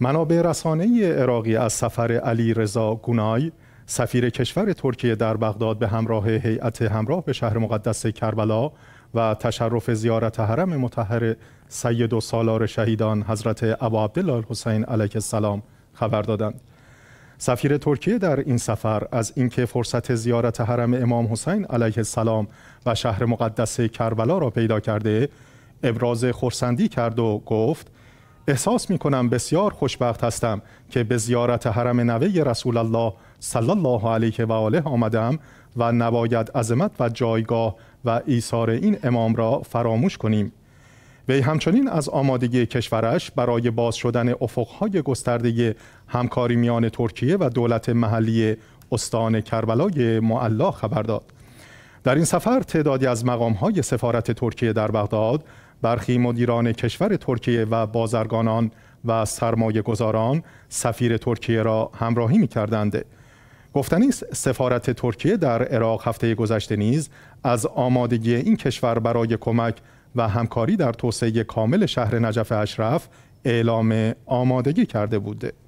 منابع رسانه عراقی از سفر علی رضا گونای سفیر کشور ترکیه در بغداد به همراه هیئت همراه به شهر مقدس کربلا و تشرف زیارت حرم مطهر سید و سالار شهیدان حضرت ابا عبدالله حسین علیه السلام خبر دادند سفیر ترکیه در این سفر از اینکه فرصت زیارت حرم امام حسین علیه السلام و شهر مقدس کربلا را پیدا کرده ابراز خورسندی کرد و گفت احساس می کنم بسیار خوشبخت هستم که به زیارت حرم نوه رسول الله صلی الله علیه و آله آمدم و نباید عظمت و جایگاه و ایثار این امام را فراموش کنیم وی همچنین از آمادگی کشورش برای باز شدن افقهای گسترده همکاری میان ترکیه و دولت محلی استان کربلای معلا خبر داد در این سفر تعدادی از مقامهای سفارت ترکیه در بغداد برخی مدیران کشور ترکیه و بازرگانان و سرمایه گذاران سفیر ترکیه را همراهی می کردند. گفتنی سفارت ترکیه در عراق هفته گذشته نیز از آمادگی این کشور برای کمک و همکاری در توسعه کامل شهر نجف اشرف اعلام آمادگی کرده بود.